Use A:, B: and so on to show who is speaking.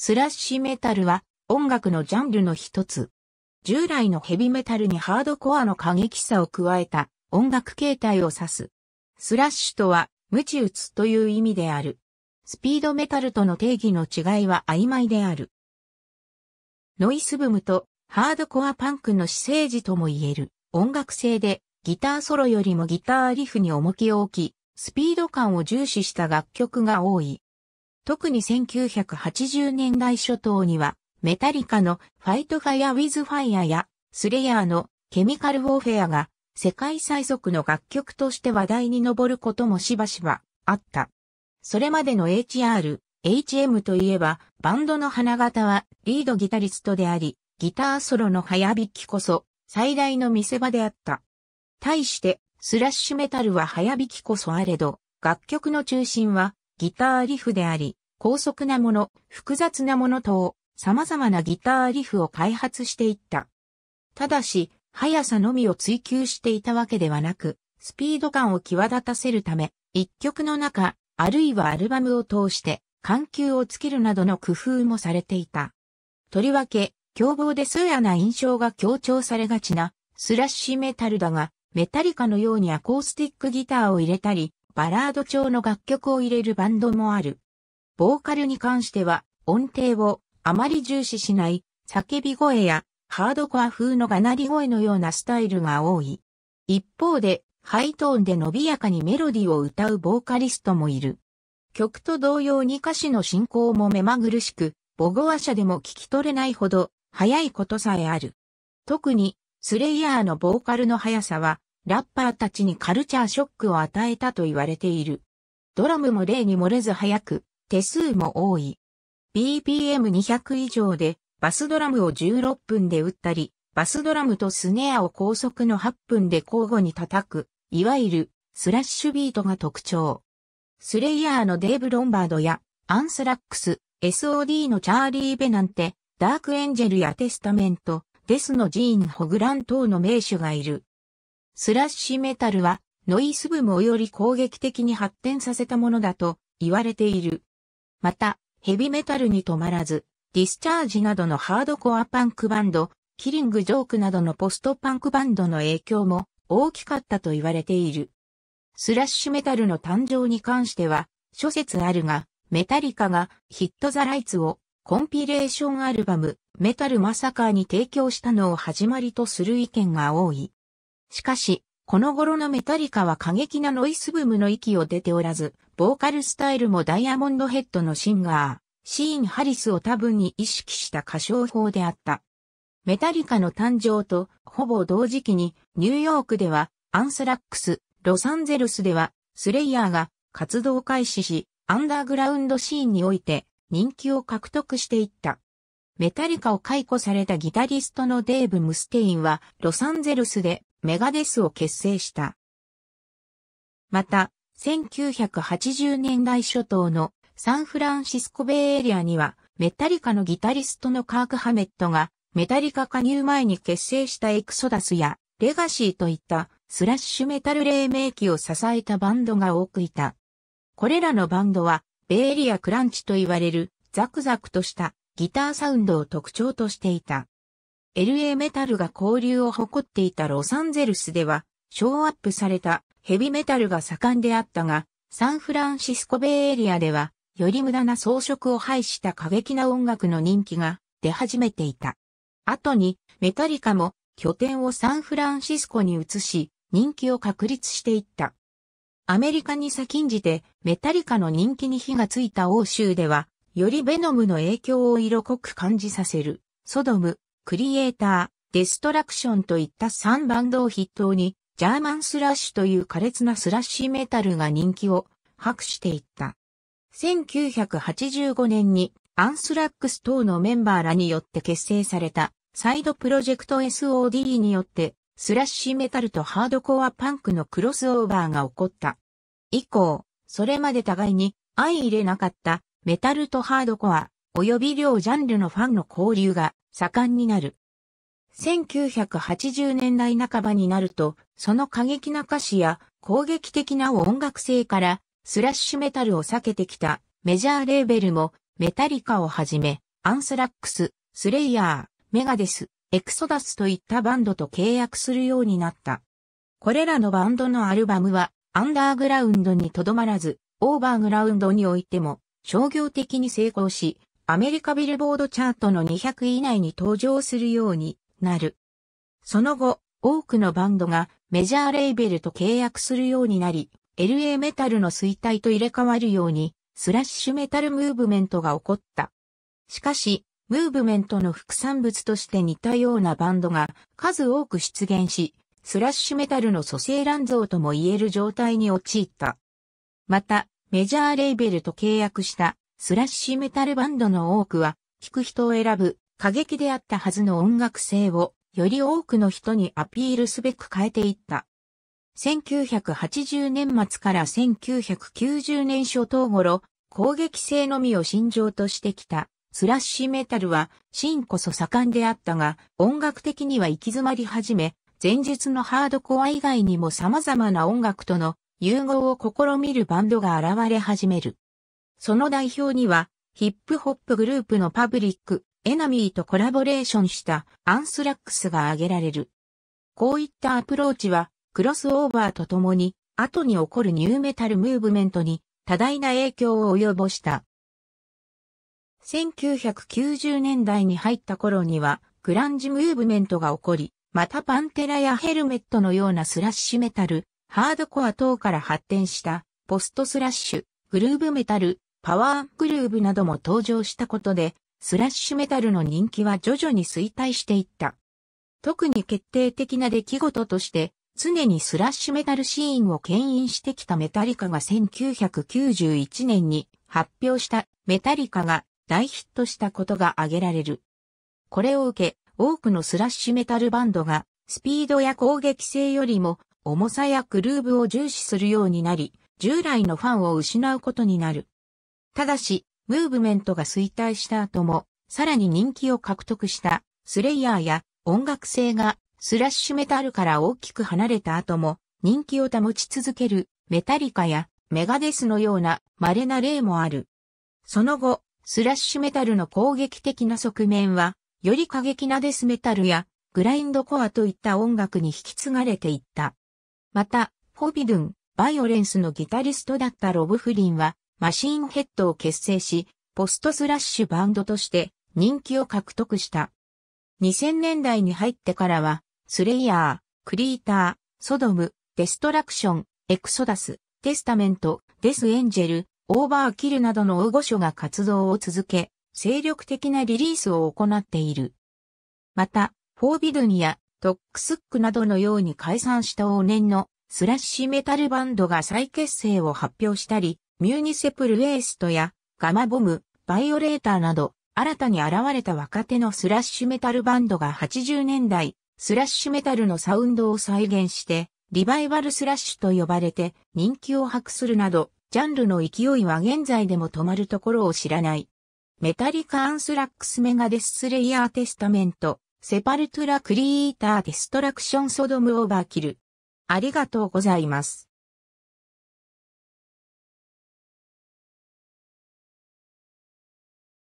A: スラッシュメタルは音楽のジャンルの一つ。従来のヘビメタルにハードコアの過激さを加えた音楽形態を指す。スラッシュとは、無知打つという意味である。スピードメタルとの定義の違いは曖昧である。ノイスブームとハードコアパンクの私生児とも言える音楽性でギターソロよりもギターリフに重きを置き、スピード感を重視した楽曲が多い。特に1980年代初頭には、メタリカのファイトファイアウィズファイアやスレイヤーのケミカルウォーフェアが世界最速の楽曲として話題に上ることもしばしばあった。それまでの HR、HM といえばバンドの花形はリードギタリストであり、ギターソロの早弾きこそ最大の見せ場であった。対してスラッシュメタルは早弾きこそあれど、楽曲の中心はギターリフであり、高速なもの、複雑なもの等、様々なギターリフを開発していった。ただし、速さのみを追求していたわけではなく、スピード感を際立たせるため、一曲の中、あるいはアルバムを通して、緩急をつけるなどの工夫もされていた。とりわけ、凶暴で素やな印象が強調されがちな、スラッシュメタルだが、メタリカのようにアコースティックギターを入れたり、バラード調の楽曲を入れるバンドもある。ボーカルに関しては音程をあまり重視しない叫び声やハードコア風のがなり声のようなスタイルが多い。一方でハイトーンで伸びやかにメロディーを歌うボーカリストもいる。曲と同様に歌詞の進行も目まぐるしく、母語話社でも聞き取れないほど速いことさえある。特にスレイヤーのボーカルの速さはラッパーたちにカルチャーショックを与えたと言われている。ドラムも例に漏れず速く、手数も多い。BPM200 以上でバスドラムを16分で打ったり、バスドラムとスネアを高速の8分で交互に叩く、いわゆるスラッシュビートが特徴。スレイヤーのデーブ・ロンバードやアンスラックス、SOD のチャーリー・ベナンテ、ダークエンジェルやテスタメント、デスのジーン・ホグラン等の名手がいる。スラッシュメタルはノイブ部をより攻撃的に発展させたものだと言われている。また、ヘビメタルに止まらず、ディスチャージなどのハードコアパンクバンド、キリングジョークなどのポストパンクバンドの影響も大きかったと言われている。スラッシュメタルの誕生に関しては、諸説あるが、メタリカがヒットザライツをコンピレーションアルバムメタルマサカーに提供したのを始まりとする意見が多い。しかし、この頃のメタリカは過激なノイスブームの域を出ておらず、ボーカルスタイルもダイヤモンドヘッドのシンガー、シーン・ハリスを多分に意識した歌唱法であった。メタリカの誕生とほぼ同時期にニューヨークではアンスラックス、ロサンゼルスではスレイヤーが活動開始し、アンダーグラウンドシーンにおいて人気を獲得していった。メタリカを解雇されたギタリストのデーブ・ムステインはロサンゼルスでメガデスを結成した。また、1980年代初頭のサンフランシスコベイエリアには、メタリカのギタリストのカーク・ハメットが、メタリカ加入前に結成したエクソダスや、レガシーといったスラッシュメタル黎明期を支えたバンドが多くいた。これらのバンドは、ベイエリアクランチと言われる、ザクザクとしたギターサウンドを特徴としていた。LA メタルが交流を誇っていたロサンゼルスでは、ショーアップされたヘビメタルが盛んであったが、サンフランシスコベイエリアでは、より無駄な装飾を排した過激な音楽の人気が出始めていた。後に、メタリカも拠点をサンフランシスコに移し、人気を確立していった。アメリカに先んじて、メタリカの人気に火がついた欧州では、よりベノムの影響を色濃く感じさせる、ソドム、クリエイター、デストラクションといった3バンドを筆頭に、ジャーマンスラッシュという苛烈なスラッシュメタルが人気を博していった。1985年にアンスラックス等のメンバーらによって結成されたサイドプロジェクト SOD によってスラッシュメタルとハードコアパンクのクロスオーバーが起こった。以降、それまで互いに相入れなかったメタルとハードコア及び両ジャンルのファンの交流が盛んになる。1980年代半ばになると、その過激な歌詞や攻撃的な音楽性からスラッシュメタルを避けてきたメジャーレーベルもメタリカをはじめ、アンスラックス、スレイヤー、メガデス、エクソダスといったバンドと契約するようになった。これらのバンドのアルバムはアンダーグラウンドにとどまらず、オーバーグラウンドにおいても商業的に成功し、アメリカビルボードチャートの200位以内に登場するようになる。その後、多くのバンドがメジャーレーベルと契約するようになり、LA メタルの衰退と入れ替わるように、スラッシュメタルムーブメントが起こった。しかし、ムーブメントの副産物として似たようなバンドが数多く出現し、スラッシュメタルの蘇生乱造とも言える状態に陥った。また、メジャーレーベルと契約したスラッシュメタルバンドの多くは、聴く人を選ぶ過激であったはずの音楽性をより多くの人にアピールすべく変えていった。1980年末から1990年初頭頃、攻撃性のみを信条としてきたスラッシュメタルは、真こそ盛んであったが、音楽的には行き詰まり始め、前述のハードコア以外にも様々な音楽との融合を試みるバンドが現れ始める。その代表には、ヒップホップグループのパブリック、エナミーとコラボレーションしたアンスラックスが挙げられる。こういったアプローチは、クロスオーバーとともに、後に起こるニューメタルムーブメントに多大な影響を及ぼした。1990年代に入った頃には、グランジムーブメントが起こり、またパンテラやヘルメットのようなスラッシュメタル、ハードコア等から発展した、ポストスラッシュ、グルーブメタル、パワーグルーブなども登場したことで、スラッシュメタルの人気は徐々に衰退していった。特に決定的な出来事として、常にスラッシュメタルシーンを牽引してきたメタリカが1991年に発表したメタリカが大ヒットしたことが挙げられる。これを受け、多くのスラッシュメタルバンドがスピードや攻撃性よりも重さやグルーブを重視するようになり、従来のファンを失うことになる。ただし、ムーブメントが衰退した後も、さらに人気を獲得したスレイヤーや音楽性がスラッシュメタルから大きく離れた後も人気を保ち続けるメタリカやメガデスのような稀な例もある。その後、スラッシュメタルの攻撃的な側面は、より過激なデスメタルやグラインドコアといった音楽に引き継がれていった。また、フォビドゥン、バイオレンスのギタリストだったロブ・フリンは、マシーンヘッドを結成し、ポストスラッシュバンドとして人気を獲得した。2000年代に入ってからは、スレイヤー、クリーター、ソドム、デストラクション、エクソダス、テスタメント、デスエンジェル、オーバーキルなどの大御所が活動を続け、精力的なリリースを行っている。また、フォービドゥンやトックスックなどのように解散した往年のスラッシュメタルバンドが再結成を発表したり、ミュニセプルエーストやガマボム、バイオレーターなど、新たに現れた若手のスラッシュメタルバンドが80年代、スラッシュメタルのサウンドを再現して、リバイバルスラッシュと呼ばれて人気を博するなど、ジャンルの勢いは現在でも止まるところを知らない。メタリカ・アンスラックス・メガデス・スレイヤー・テスタメント、セパルトゥラ・クリエイター・デストラクション・ソドム・オーバーキル。ありがとうございます。